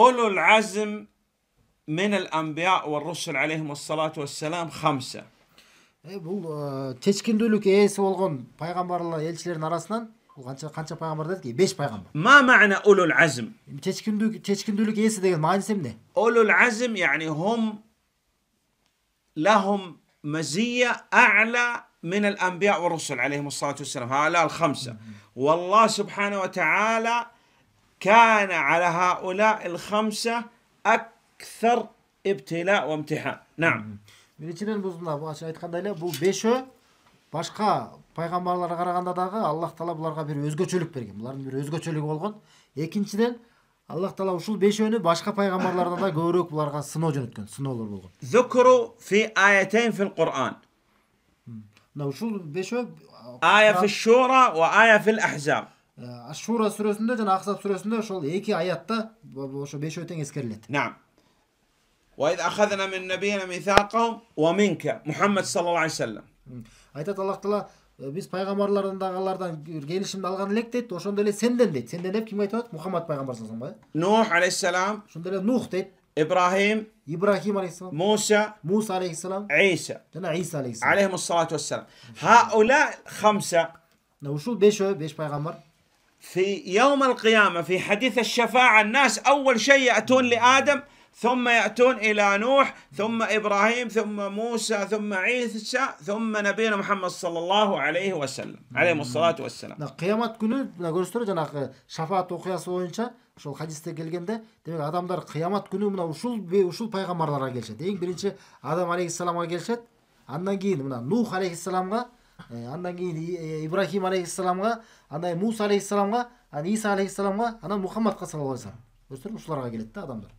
أولو العزم من الأنبياء والرسل عليهم الصلاة والسلام خمسة бұл ә, тескінділік иесі болған пайғамбарлар арасынан бұл қанша қанша пайғамбар дедік беш пайғамбар ما معنى أولو العزم тескінділік тескінділік иесі деген мағынасы не أولو العزم يعني هم لهم مزية أعلى من الأنبياء والرسل عليهم الصلاة والسلام هؤلاء الخمسة والله سبحانه وتعالى كان على هؤلاء الخمسة أكثر iptila ve imtihan. Naam. Мен ичинен бузуна башы айткандай эле бул бешөө башка пайгамбарларга караганда дагы Аллах Таала буларга бир өзгөчөлүк берген. Булардын бир өзгөчөлүгү болгон. Экинчиден Аллах Таала ушул бешөөнү башка пайгамбарлардан да көбүрөөк буларга сыноо жөнөткөн, сыноолор болгон. Зукру фи аятайн фил Куръан. Мына ушул бешөө ая фи шура ва ая фил ахзаб. Ашура сүрөсүндө жана Ахзаб сүрөсүндө ошол эки аятта ошо бешөө тең эскерилет. Наам. وإذ أخذنا من نبينا ميثاقهم ومنك محمد صلى الله عليه وسلم. Айтат Аллах Таала биз пайгамбарларындагылардан келишимди алган элек дейт, ошондой эле сенден дейт. Сенден деп ким айтып атат? Мухаммад пайгамбар саллаллаху алейхи вассалам. Нух алейхиссалам. Ошондой эле Нух дейт. İbrahim, İbrahim Aleyhisselam, Musa, Musa Aleyhisselam, İsa, yani İsa Aleyhisselam. Aleyhimussalatu vesselam. Haula 5. Ne usul 5 5 peygamber. في يوم القيامة في حديث الشفاعة الناس أول شيء يأتون لآدم ثم يأتون إلى نوح ثم إبراهيم ثم موسى ثم عيسى ثم نبينا محمد صلى الله عليه وسلم عليه الصلاة والسلام قيامة كنو نقول جناق آه، شفاعة توقيا سوين شو الحديث تقلقين ده دي دار قيامة كنو منا وشول بي وشول بيغمار عليه السلام عليه السلام عليه السلام عليه السلام عليه السلام عليه السلام عليه السلام عليه السلام عليه андан кейін ибраһим алейхисаламға андай муса алейхисаламға анан иса алейхисаламға анан мұхаммадқа салаллаху алейхи вассалам келет келеді да адамдар